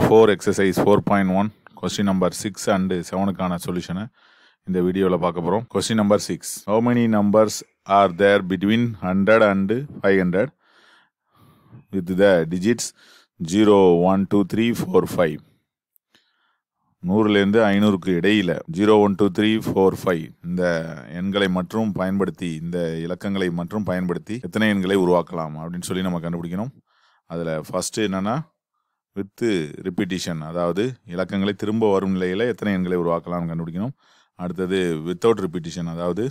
four exercise four point one question number six and செவனுக்கான சொல்யூஷனை இந்த வீடியோவில் பார்க்க போகிறோம் question number six how many numbers are there between hundred and five hundred with the digits zero one two three four five நூறுலேருந்து ஐநூறுக்கு இடையில் zero one two three four five இந்த எண்களை மற்றும் பயன்படுத்தி இந்த இலக்கங்களை மற்றும் பயன்படுத்தி எத்தனை எண்களை உருவாக்கலாம் அப்படின்னு சொல்லி நம்ம கண்டுபிடிக்கணும் அதில் ஃபஸ்ட்டு என்னென்னா வித்து ரிப்பீட்டிஷன் அதாவது இலக்கங்களை திரும்ப வரும் நிலையில் எத்தனை எண்களை உருவாக்கலாம் கண்டுபிடிக்கணும் அடுத்தது வித்தவுட் ரிப்பீட்டிஷன் அதாவது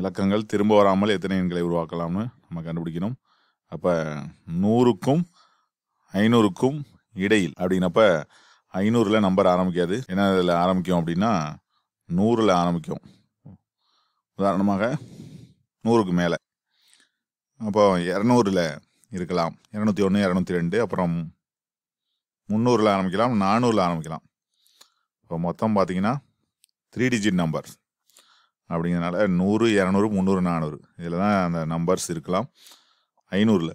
இலக்கங்கள் திரும்ப வராமல் எத்தனை எண்களை உருவாக்கலாம்னு நம்ம கண்டுபிடிக்கணும் அப்போ நூறுக்கும் ஐநூறுக்கும் இடையில் அப்படின்னப்ப ஐநூறில் நம்பர் ஆரம்பிக்காது என்ன இதில் ஆரம்பிக்கும் அப்படின்னா நூறில் ஆரம்பிக்கும் உதாரணமாக நூறுக்கு மேலே அப்போ இரநூறுல இருக்கலாம் இரநூத்தி ஒன்று இரநூத்தி ரெண்டு அப்புறம் முந்நூறில் ஆரம்பிக்கலாம் நானூறில் ஆரம்பிக்கலாம் இப்போ மொத்தம் பார்த்தீங்கன்னா த்ரீ டிஜிட் நம்பர் அப்படிங்கிறனால நூறு இரநூறு முந்நூறு நானூறு இதில் தான் அந்த நம்பர்ஸ் இருக்கலாம் ஐநூறில்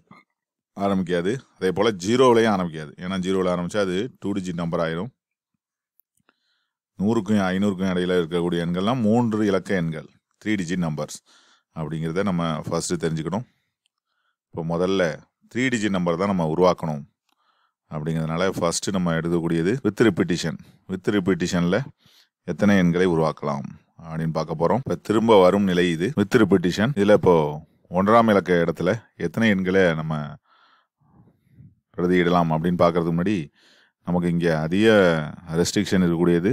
ஆரம்பிக்காது அதே போல் ஜீரோவிலையும் ஆரம்பிக்காது ஏன்னா ஜீரோவில் ஆரம்பித்தா அது டூ டிஜிட் நம்பர் ஆயிரும் நூறுக்கும் ஐநூறுக்கும் இடையில் இருக்கக்கூடிய எண்கள்லாம் மூன்று இலக்க எண்கள் த்ரீ டிஜிட் நம்பர்ஸ் அப்படிங்கிறத நம்ம ஃபஸ்ட்டு தெரிஞ்சுக்கணும் இப்போ முதல்ல த்ரீ டிஜிட் நம்பர் தான் நம்ம உருவாக்கணும் அப்படிங்கிறதுனால ஃபஸ்ட்டு நம்ம எழுதக்கூடியது வித் ரிப்பிட்டிஷன் வித் ரிப்பிட்டிஷனில் எத்தனை எண்களை உருவாக்கலாம் அப்படின்னு பார்க்க போகிறோம் இப்போ திரும்ப வரும் நிலை இது வித் ரிப்பிட்டிஷன் இதில் இப்போது ஒன்றாம் இலக்க இடத்துல எத்தனை எண்களை நம்ம பிரதியிடலாம் அப்படின்னு பார்க்குறதுக்கு முன்னாடி நமக்கு இங்கே அதிக ரெஸ்ட்ரிக்ஷன் இருக்கக்கூடியது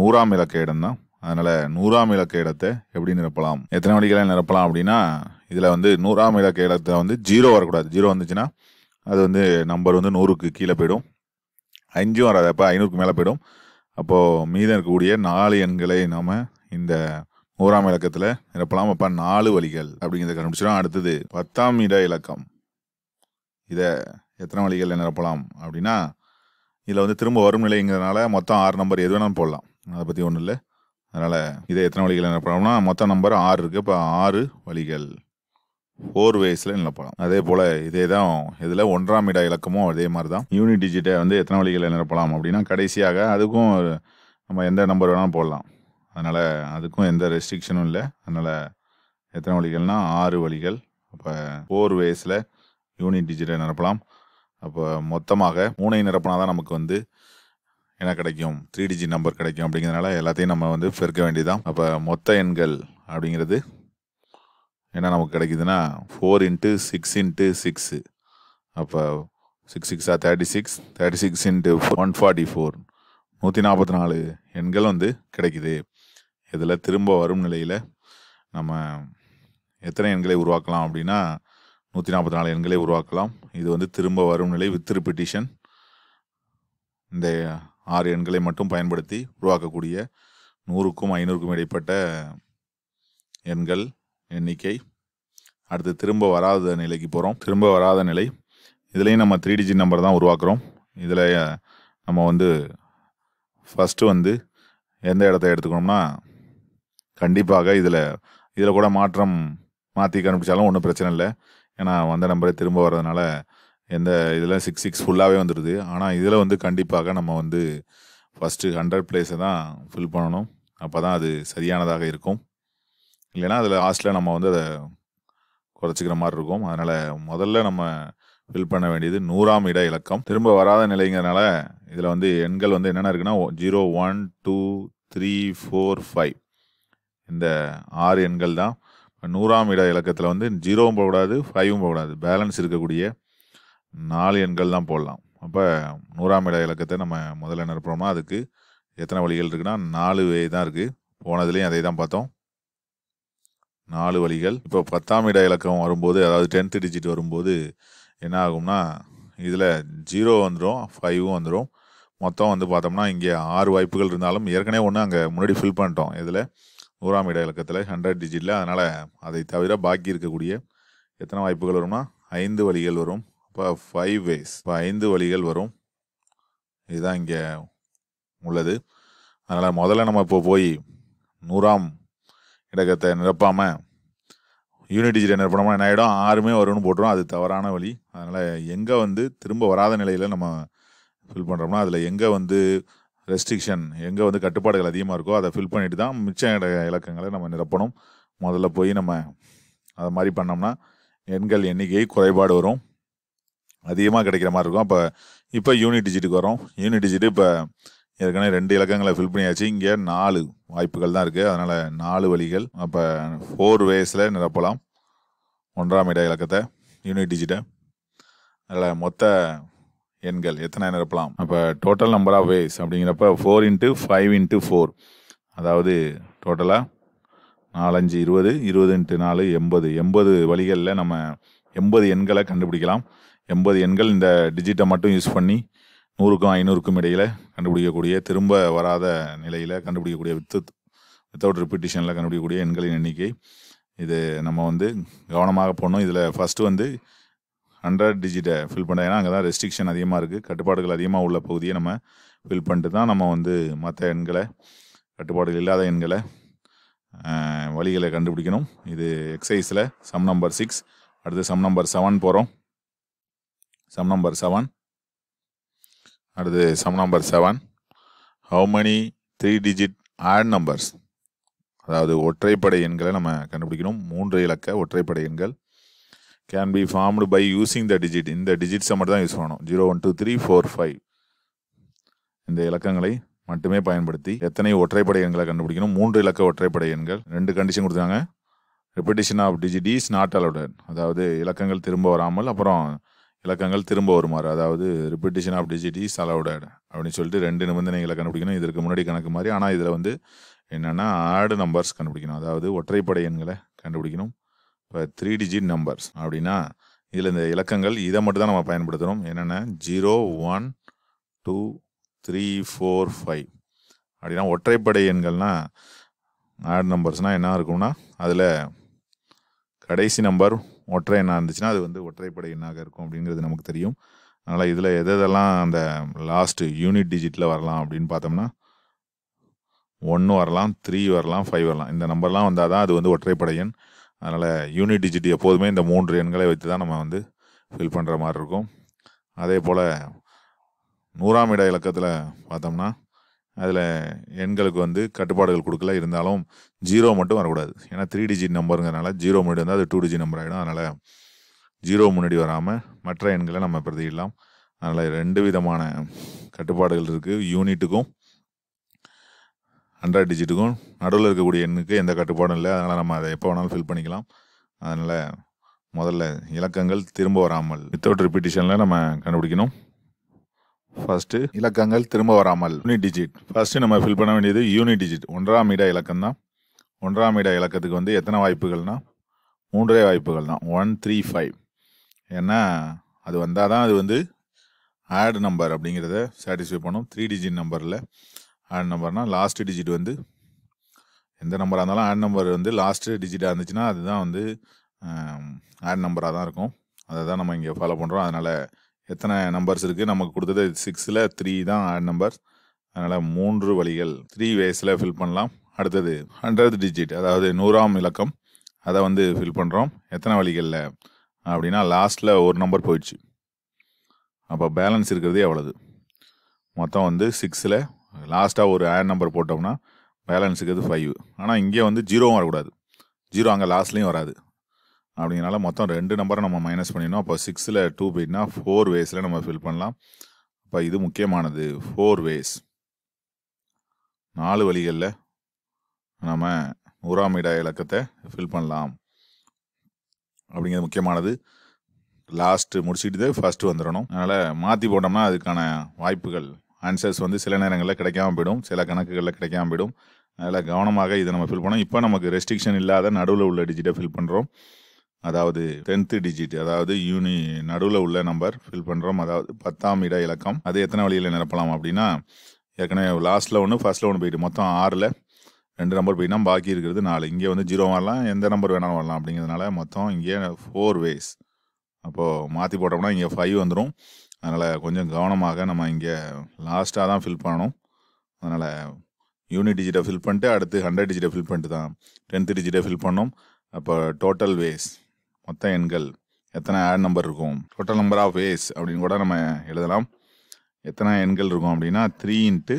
நூறாம் இலக்க இடம் தான் அதனால் நூறாம் இலக்க இடத்தை எப்படி நிரப்பலாம் எத்தனை வழிகளை நிரப்பலாம் அப்படின்னா இதில் வந்து நூறாம் இலக்க இடத்தை வந்து ஜீரோ வரக்கூடாது ஜீரோ வந்துச்சுன்னா அது வந்து நம்பர் வந்து நூறுக்கு கீழே போயிடும் அஞ்சும் வராது அப்போ ஐநூறுக்கு மேலே போயிடும் அப்போது மீதம் இருக்கக்கூடிய நாலு எண்களை நாம் இந்த நூறாம் இலக்கத்தில் நிரப்பலாம் அப்போ நாலு வழிகள் அப்படிங்கிறத கண்டுபிடிச்சிடும் அடுத்தது பத்தாம் இட இலக்கம் இதை எத்தனை வழிகளில் நிரப்பலாம் அப்படின்னா இதில் வந்து திரும்ப வரும் நிலைங்கிறதுனால மொத்தம் ஆறு நம்பர் எது வேணாலும் போடலாம் அதை பற்றி ஒன்றும் இல்லை அதனால் இதை எத்தனை வழிகள் நிரப்பலாம்னா மொத்தம் நம்பர் ஆறு இருக்குது இப்போ ஆறு வழிகள் ஃபோர் ஹோர்வேஸில் நிரப்பலாம் அதே போல் இதே தான் இதில் ஒன்றாம் இட இலக்கமும் அதே மாதிரி தான் யூனிட் டிஜிட்டை வந்து எத்தனை வழிகளில் நிரப்பலாம் அப்படின்னா கடைசியாக அதுக்கும் நம்ம எந்த நம்பர் வேணாலும் போடலாம் அதனால் அதுக்கும் எந்த ரெஸ்ட்ரிக்ஷனும் இல்லை அதனால் எத்தனை வழிகள்னால் ஆறு வழிகள் அப்போ ஃபோர் வேஸில் யூனிட் டிஜிட்டை நிரப்பலாம் அப்போ மொத்தமாக மூணை நிரப்பினா தான் நமக்கு வந்து என்ன கிடைக்கும் த்ரீ டிஜிட் நம்பர் கிடைக்கும் அப்படிங்கிறதுனால எல்லாத்தையும் நம்ம வந்து பெருக்க வேண்டியதுதான் அப்போ மொத்த எண்கள் அப்படிங்கிறது என்ன நமக்கு கிடைக்குதுன்னா four into six into six அப்போ சிக்ஸ் சிக்ஸாக thirty six thirty six into one forty four நூற்றி நாற்பத்தி நாலு எண்கள் வந்து கிடைக்குது இதில் திரும்ப வரும் நிலையில் நம்ம எத்தனை எண்களை உருவாக்கலாம் அப்படின்னா நூற்றி நாற்பத்தி நாலு எண்களை உருவாக்கலாம் இது வந்து திரும்ப வரும் நிலை வித் ரிப்பிட்டிஷன் இந்த ஆறு எண்களை மட்டும் பயன்படுத்தி உருவாக்கக்கூடிய நூறுக்கும் ஐநூறுக்கும் இடைப்பட்ட எண்கள் எண்ணிக்கை அடுத்து திரும்ப வராத நிலைக்கு போகிறோம் திரும்ப வராத நிலை இதுலேயும் நம்ம த்ரீ டிஜிட் நம்பர் தான் உருவாக்குறோம் இதில் நம்ம வந்து ஃபஸ்ட்டு வந்து எந்த இடத்த எடுத்துக்கணும்னா கண்டிப்பாக இதில் இதில் கூட மாற்றம் மாற்றி கண்டுபிடிச்சாலும் ஒன்றும் பிரச்சனை இல்லை ஏன்னா வந்த நம்பரே திரும்ப வர்றதுனால எந்த இதில் சிக்ஸ் சிக்ஸ் ஃபுல்லாகவே வந்துடுது ஆனால் இதில் வந்து கண்டிப்பாக நம்ம வந்து ஃபஸ்ட்டு ஹண்ட்ரட் பிளேஸை தான் ஃபில் பண்ணணும் அப்போ தான் அது சரியானதாக இருக்கும் இல்லைன்னா அதில் லாஸ்ட்டில் நம்ம வந்து அதை குறைச்சிக்கிற மாதிரி இருக்கும் அதனால் முதல்ல நம்ம ஃபில் பண்ண வேண்டியது நூறாம் இட இலக்கம் திரும்ப வராத நிலைங்கிறனால இதில் வந்து எண்கள் வந்து என்னென்ன இருக்குன்னா zero one two three four five இந்த ஆறு எண்கள் தான் நூறாம் இட இலக்கத்தில் வந்து ஜீரோவும் போடக்கூடாது ஃபைவும் போடக்கூடாது பேலன்ஸ் இருக்கக்கூடிய நாலு எண்கள் தான் போடலாம் அப்போ நூறாம் இட இலக்கத்தை நம்ம முதல்ல நிரப்புறோம்னா அதுக்கு எத்தனை வழிகள் இருக்குன்னா நாலு வே தான் இருக்குது போனதுலேயும் அதை தான் பார்த்தோம் நாலு வழிகள் இப்போ பத்தாம் இட இலக்கம் வரும்போது அதாவது டென்த்து டிஜிட் வரும்போது என்ன ஆகும்னா இதில் ஜீரோ வந்துடும் ஃபைவும் வந்துடும் மொத்தம் வந்து பார்த்தோம்னா இங்கே ஆறு வாய்ப்புகள் இருந்தாலும் ஏற்கனவே ஒன்று அங்கே முன்னாடி ஃபில் பண்ணிட்டோம் இதில் நூறாம் இட இலக்கத்தில் ஹண்ட்ரட் டிஜிட்டில் அதனால் அதை தவிர பாக்கி இருக்கக்கூடிய எத்தனை வாய்ப்புகள் வரும்னா ஐந்து வழிகள் வரும் இப்போ ஃபைவ் வேஸ் இப்போ ஐந்து வழிகள் வரும் இதுதான் இங்கே உள்ளது அதனால் முதல்ல நம்ம இப்போ போய் நூறாம் இடகத்தை நிரப்பாமல் யூனிட் என்ன பண்ணோம்னா என்ன ஆகிடும் ஆறுமே வரும்னு போட்டுரும் அது தவறான வழி அதனால் எங்கே வந்து திரும்ப வராத நிலையில் நம்ம ஃபில் பண்ணுறோம்னா அதில் எங்கே வந்து ரெஸ்ட்ரிக்ஷன் எங்கே வந்து கட்டுப்பாடுகள் அதிகமாக இருக்கோ அதை ஃபில் பண்ணிட்டு தான் மிச்ச இலக்கங்களை நம்ம நிரப்பணும் முதல்ல போய் நம்ம அதை மாதிரி பண்ணோம்னா எண்கள் எண்ணிக்கை குறைபாடு வரும் அதிகமாக கிடைக்கிற மாதிரி இருக்கும் அப்போ இப்போ யூனிட் டிஜிட்டுக்கு வரும் யூனிட் டிஜிட்டு இப்போ ஏற்கனவே ரெண்டு இலக்கங்களை ஃபில் பண்ணியாச்சு இங்கே நாலு வாய்ப்புகள் தான் இருக்குது அதனால் நாலு வழிகள் அப்போ ஃபோர் வேஸில் நிரப்பலாம் ஒன்றாம் இட இலக்கத்தை யூனிட் டிஜிட்டை அதில் மொத்த எண்கள் எத்தனை நிரப்பலாம் அப்போ டோட்டல் நம்பர் ஆஃப் வேஸ் அப்படிங்கிறப்ப four into five into four அதாவது டோட்டலாக நாலஞ்சு இருபது இருபது இன்ட்டு நாலு எண்பது எண்பது வழிகளில் நம்ம எண்பது எண்களை கண்டுபிடிக்கலாம் எண்பது எண்கள் இந்த டிஜிட்டை மட்டும் யூஸ் பண்ணி நூறுக்கும் ஐநூறுக்கும் இடையில் கண்டுபிடிக்கக்கூடிய திரும்ப வராத நிலையில் கண்டுபிடிக்கக்கூடிய வித்து வித்தவுட் ரிப்பீட்டிஷனில் கண்டுபிடிக்கக்கூடிய எண்களின் எண்ணிக்கை இது நம்ம வந்து கவனமாக போடணும் இதில் ஃபஸ்ட்டு வந்து ஹண்ட்ரட் டிஜிட்டை ஃபில் பண்ண ஏன்னா அங்கே தான் ரெஸ்ட்ரிக்ஷன் அதிகமாக இருக்குது கட்டுப்பாடுகள் அதிகமாக உள்ள பகுதியை நம்ம ஃபில் பண்ணிட்டு தான் நம்ம வந்து மற்ற எண்களை கட்டுப்பாடுகள் இல்லாத எண்களை வழிகளை கண்டுபிடிக்கணும் இது எக்ஸசைஸில் சம் நம்பர் சிக்ஸ் அடுத்து சம் நம்பர் செவன் போகிறோம் சம் நம்பர் செவன் அடுத்து sum number seven how many three digit odd numbers அதாவது ஒற்றைப்படை எண்களை நம்ம கண்டுபிடிக்கணும் மூன்று இலக்க ஒற்றைப்படை எண்கள் can be formed by using the digit இந்த டிஜிட்ஸை மட்டும் தான் யூஸ் பண்ணணும் zero one two three four five இந்த இலக்கங்களை மட்டுமே பயன்படுத்தி எத்தனை ஒற்றைப்படை எண்களை கண்டுபிடிக்கணும் மூன்று இலக்க ஒற்றைப்படை எண்கள் ரெண்டு கண்டிஷன் கொடுத்தாங்க repetition of digit is not allowed அதாவது இலக்கங்கள் திரும்ப வராமல் அப்புறம் இலக்கங்கள் திரும்ப வருமாறு அதாவது repetition of digit is allowed அப்படின்னு சொல்லிட்டு ரெண்டு நிபந்தனைகளை கண்டுபிடிக்கணும் இதற்கு முன்னாடி கணக்கு மாதிரி ஆனால் இதில் வந்து என்னென்னா ஆடு நம்பர்ஸ் கண்டுபிடிக்கணும் அதாவது ஒற்றைப்படை எண்களை கண்டுபிடிக்கணும் இப்போ த்ரீ டிஜிட் நம்பர்ஸ் அப்படின்னா இதில் இந்த இலக்கங்கள் இதை மட்டும் தான் நம்ம பயன்படுத்துகிறோம் என்னென்ன zero one two three four five அப்படின்னா ஒற்றைப்படை எண்கள்னால் ஆட் நம்பர்ஸ்னால் என்ன இருக்கும்னா அதில் கடைசி நம்பர் ஒற்றை எண்ணாக இருந்துச்சுன்னா அது வந்து ஒற்றைப்படை எண்ணாக இருக்கும் அப்படிங்கிறது நமக்கு தெரியும் அதனால் இதில் எது எதெல்லாம் அந்த லாஸ்ட்டு யூனிட் டிஜிட்டில் வரலாம் அப்படின்னு பார்த்தோம்னா ஒன்று வரலாம் த்ரீ வரலாம் ஃபைவ் வரலாம் இந்த நம்பர்லாம் வந்தால் தான் அது வந்து ஒற்றைப்படை எண் அதனால் யூனிட் டிஜிட் எப்போதுமே இந்த மூன்று எண்களை வைத்து தான் நம்ம வந்து ஃபில் பண்ணுற மாதிரி இருக்கும் அதே போல் நூறாம் இட இலக்கத்தில் பார்த்தோம்னா அதில் எண்களுக்கு வந்து கட்டுப்பாடுகள் கொடுக்கல இருந்தாலும் ஜீரோ மட்டும் வரக்கூடாது ஏன்னா த்ரீ டிஜிட் நம்பருங்கிறனால ஜீரோ முன்னாடி வந்தால் அது டூ டிஜிட் நம்பர் ஆகிடும் அதனால் ஜீரோ முன்னாடி வராமல் மற்ற எண்களை நம்ம பிரதியிடலாம் அதனால் ரெண்டு விதமான கட்டுப்பாடுகள் இருக்குது யூனிட்டுக்கும் ஹண்ட்ரட் டிஜிட்டுக்கும் நடுவில் இருக்கக்கூடிய எண்ணுக்கு எந்த கட்டுப்பாடும் இல்லை அதனால் நம்ம அதை எப்போ வேணாலும் ஃபில் பண்ணிக்கலாம் அதனால் முதல்ல இலக்கங்கள் திரும்ப வராமல் வித்தவுட் ரிப்பீட்டிஷனில் நம்ம கண்டுபிடிக்கணும் ஃபர்ஸ்ட் இலக்கங்கள் திரும்ப வராமல் யூனிட் டிஜிட் ஃபர்ஸ்ட் நம்ம ஃபில் பண்ண வேண்டியது யூனிட் டிஜிட் ஒன்றாம் இட இலக்கம் தான் ஒன்றாம் இட இலக்கத்துக்கு வந்து எத்தனை வாய்ப்புகள்னா மூன்றே வாய்ப்புகள் தான் ஒன் த்ரீ ஃபைவ் ஏன்னா அது வந்தால் தான் அது வந்து ஆட் நம்பர் அப்படிங்கிறத சாட்டிஸ்ஃபை பண்ணும் த்ரீ டிஜிட் நம்பரில் ஆட் நம்பர்னால் லாஸ்ட் டிஜிட் வந்து எந்த நம்பராக இருந்தாலும் ஆட் நம்பர் வந்து லாஸ்ட்டு டிஜிட்டாக இருந்துச்சுன்னா அதுதான் வந்து ஆட் நம்பராக தான் இருக்கும் அதை தான் நம்ம இங்கே ஃபாலோ பண்ணுறோம் அதனால் எத்தனை நம்பர்ஸ் இருக்குது நமக்கு கொடுத்தது சிக்ஸில் த்ரீ தான் ஆட் நம்பர் அதனால் மூன்று வழிகள் த்ரீ வேஸில் ஃபில் பண்ணலாம் அடுத்தது ஹண்ட்ரட் டிஜிட் அதாவது நூறாம் இலக்கம் அதை வந்து ஃபில் பண்ணுறோம் எத்தனை வழிகளில் அப்படின்னா லாஸ்ட்டில் ஒரு நம்பர் போயிடுச்சு அப்போ பேலன்ஸ் இருக்கிறது எவ்வளவு மொத்தம் வந்து சிக்ஸில் லாஸ்ட்டாக ஒரு ஆட் நம்பர் போட்டோம்னா பேலன்ஸுக்கு இருக்கிறது ஃபைவ் ஆனால் இங்கே வந்து ஜீரோவும் வரக்கூடாது ஜீரோ அங்கே லாஸ்ட்லேயும் வராது அப்படிங்கிறனால மொத்தம் ரெண்டு நம்பரை நம்ம மைனஸ் பண்ணிடணும் அப்போ சிக்ஸில் டூ போயிட்டுனா ஃபோர் வேஸில் நம்ம ஃபில் பண்ணலாம் அப்போ இது முக்கியமானது ஃபோர் வேஸ் நாலு வழிகளில் நம்ம நூறாம் இட இலக்கத்தை ஃபில் பண்ணலாம் அப்படிங்கிறது முக்கியமானது லாஸ்ட்டு முடிச்சுட்டு ஃபஸ்ட்டு வந்துடணும் அதனால் மாற்றி போட்டோம்னா அதுக்கான வாய்ப்புகள் ஆன்சர்ஸ் வந்து சில நேரங்களில் கிடைக்காம போயிடும் சில கணக்குகளில் கிடைக்காம போயிடும் அதில் கவனமாக இதை நம்ம ஃபில் பண்ணோம் இப்போ நமக்கு ரெஸ்ட்ரிக்ஷன் இல்லாத நடுவில் உள்ள டிஜிட்டை ஃபில் பண்ணுறோம் அதாவது டென்த்து டிஜிட் அதாவது யூனி நடுவில் உள்ள நம்பர் ஃபில் பண்ணுறோம் அதாவது பத்தாம் இட இலக்கம் அது எத்தனை வழியில் நிரப்பலாம் அப்படின்னா ஏற்கனவே லாஸ்ட்டில் ஒன்று ஃபஸ்ட்டில் ஒன்று போயிட்டு மொத்தம் ஆறில் ரெண்டு நம்பர் போயிட்டால் பாக்கி இருக்கிறது நாலு இங்கே வந்து ஜீரோ வரலாம் எந்த நம்பர் வேணாலும் வரலாம் அப்படிங்கிறதுனால மொத்தம் இங்கே ஃபோர் வேஸ் அப்போது மாற்றி போட்டோம்னா இங்கே ஃபைவ் வந்துடும் அதனால் கொஞ்சம் கவனமாக நம்ம இங்கே லாஸ்ட்டாக தான் ஃபில் பண்ணணும் அதனால் யூனிட் டிஜிட்டை ஃபில் பண்ணிட்டு அடுத்து ஹண்ட்ரட் டிஜிட்டை ஃபில் பண்ணிட்டு தான் டென்த்து டிஜிட்டை ஃபில் பண்ணோம் அப்போ டோட்டல் வேஸ் மொத்த எண்கள் எத்தனை ஆட் நம்பர் இருக்கும் டோட்டல் நம்பர் ஆஃப் ஏஸ் அப்படின்னு கூட நம்ம எழுதலாம் எத்தனை எண்கள் இருக்கும் அப்படின்னா three into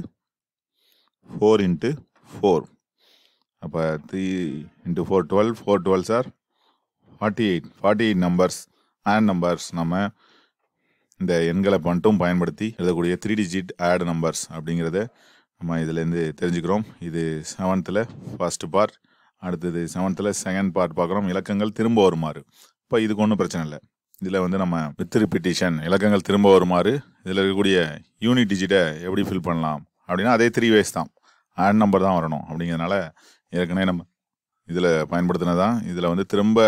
four into four அப்போ three into four twelve four twelve sir forty eight forty eight numbers odd numbers நம்ம இந்த எண்களை மட்டும் பயன்படுத்தி எழுதக்கூடிய த்ரீ டிஜிட் ஆட் நம்பர்ஸ் அப்படிங்கிறத நம்ம இதிலேருந்து தெரிஞ்சுக்கிறோம் இது செவன்த்தில் ஃபஸ்ட்டு பார்ட் அடுத்தது செவன்த்தில் செகண்ட் பார்ட் பார்க்குறோம் இலக்கங்கள் திரும்ப வருமாறு இப்போ இதுக்கு ஒன்றும் பிரச்சனை இல்லை இதில் வந்து நம்ம வித் ரிப்பிட்டிஷன் இலக்கங்கள் திரும்ப வருமாறு இதில் இருக்கக்கூடிய யூனிட் டிஜிட்டை எப்படி ஃபில் பண்ணலாம் அப்படின்னா அதே த்ரீ வேஸ் தான் ஆட் நம்பர் தான் வரணும் அப்படிங்கிறதுனால ஏற்கனவே நம்ம இதில் பயன்படுத்தினது தான் இதில் வந்து திரும்ப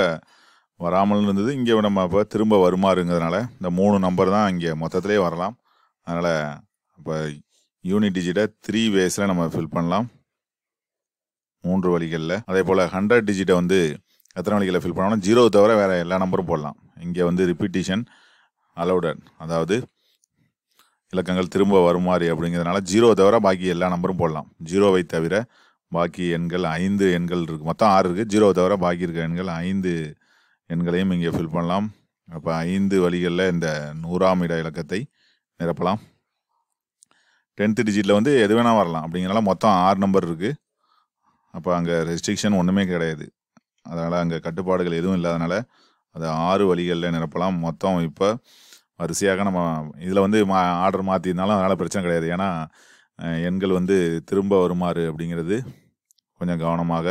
வராமல் இருந்தது இங்கே நம்ம இப்போ திரும்ப வருமாறுங்கிறதுனால இந்த மூணு நம்பர் தான் இங்கே மொத்தத்திலே வரலாம் அதனால் இப்போ யூனிட் டிஜிட்டை த்ரீ வேஸில் நம்ம ஃபில் பண்ணலாம் மூன்று வழிகளில் அதே போல் ஹண்ட்ரட் டிஜிட்டை வந்து எத்தனை வழிகளில் ஃபில் பண்ணாலும் ஜீரோ தவிர வேறு எல்லா நம்பரும் போடலாம் இங்கே வந்து ரிப்பீட்டிஷன் அலௌடன் அதாவது இலக்கங்கள் திரும்ப வருமாறு அப்படிங்கிறதுனால ஜீரோ தவிர பாக்கி எல்லா நம்பரும் போடலாம் ஜீரோவை தவிர பாக்கி எண்கள் ஐந்து எண்கள் இருக்குது மொத்தம் ஆறு இருக்குது ஜீரோ தவிர பாக்கி இருக்க எண்கள் ஐந்து எண்களையும் இங்கே ஃபில் பண்ணலாம் அப்போ ஐந்து வழிகளில் இந்த நூறாம் இட இலக்கத்தை நிரப்பலாம் டென்த்து டிஜிட்டில் வந்து எது வேணால் வரலாம் அப்படிங்கிறனால மொத்தம் ஆறு நம்பர் இருக்குது அப்போ அங்கே ரெஸ்ட்ரிக்ஷன் ஒன்றுமே கிடையாது அதனால் அங்கே கட்டுப்பாடுகள் எதுவும் இல்லாதனால அது ஆறு வழிகளில் நிரப்பலாம் மொத்தம் இப்போ வரிசையாக நம்ம இதில் வந்து மா ஆர்டர் மாற்றிருந்தாலும் அதனால் பிரச்சனை கிடையாது ஏன்னா எண்கள் வந்து திரும்ப வருமாறு அப்படிங்கிறது கொஞ்சம் கவனமாக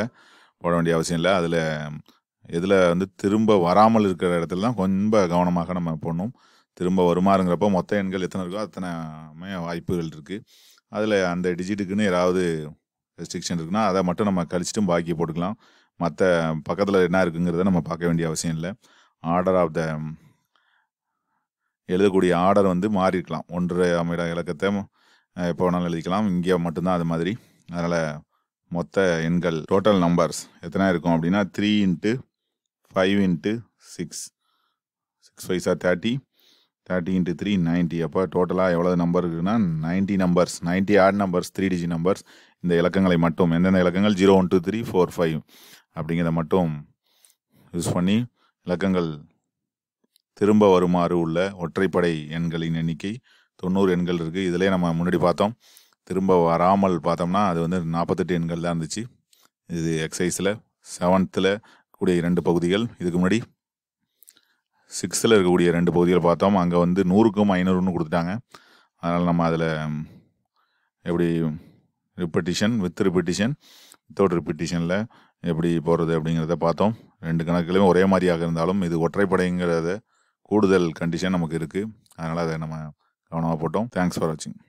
போட வேண்டிய அவசியம் இல்லை அதில் இதில் வந்து திரும்ப வராமல் இருக்கிற இடத்துல தான் ரொம்ப கவனமாக நம்ம போடணும் திரும்ப வருமாறுங்கிறப்ப மொத்த எண்கள் எத்தனை இருக்கோ அத்தனை வாய்ப்புகள் இருக்குது அதில் அந்த டிஜிட்டுக்குன்னு ஏதாவது ரெஸ்ட்ரிக்ஷன் இருக்குன்னா அதை மட்டும் நம்ம கழிச்சிட்டும் பாக்கி போட்டுக்கலாம் மற்ற பக்கத்தில் என்ன இருக்குங்கிறத நம்ம பார்க்க வேண்டிய அவசியம் இல்லை ஆர்டர் ஆஃப் த எழுதக்கூடிய ஆர்டர் வந்து மாறி இருக்கலாம் ஒன்று அமைட இலக்கத்தை எப்போ வேணாலும் எழுதிக்கலாம் இங்கே மட்டும்தான் அது மாதிரி அதனால் மொத்த எண்கள் டோட்டல் நம்பர்ஸ் எத்தனை இருக்கும் அப்படின்னா three into five into six six five sir thirty thirty into three ninety அப்போ டோட்டலாக எவ்வளோ நம்பர் இருக்குன்னா ninety numbers ninety odd numbers three digit numbers இந்த இலக்கங்களை மட்டும் எந்தெந்த இலக்கங்கள் zero one two three four five அப்படிங்கிறத மட்டும் யூஸ் பண்ணி இலக்கங்கள் திரும்ப வருமாறு உள்ள ஒற்றைப்படை எண்களின் எண்ணிக்கை தொண்ணூறு எண்கள் இருக்குது இதிலே நம்ம முன்னாடி பார்த்தோம் திரும்ப வராமல் பார்த்தோம்னா அது வந்து நாற்பத்தெட்டு எண்கள் தான் இருந்துச்சு இது எக்ஸசைஸில் செவன்த்தில் கூடிய இரண்டு பகுதிகள் இதுக்கு முன்னாடி சிக்ஸ்த்தில் இருக்கக்கூடிய ரெண்டு பகுதிகள் பார்த்தோம் அங்கே வந்து நூறுக்கும் ஐநூறுன்னு கொடுத்துட்டாங்க அதனால் நம்ம அதில் எப்படி ரிப்பட்டிஷன் வித் ரிப்பட்டிஷன் வித்தவுட் ரிப்பட்டிஷனில் எப்படி போகிறது அப்படிங்கிறத பார்த்தோம் ரெண்டு கணக்குலையும் ஒரே மாதிரியாக இருந்தாலும் இது ஒற்றைப்படைங்கிறத கூடுதல் கண்டிஷன் நமக்கு இருக்குது அதனால் அதை நம்ம கவனமாக போட்டோம் தேங்க்ஸ் ஃபார் வாட்சிங்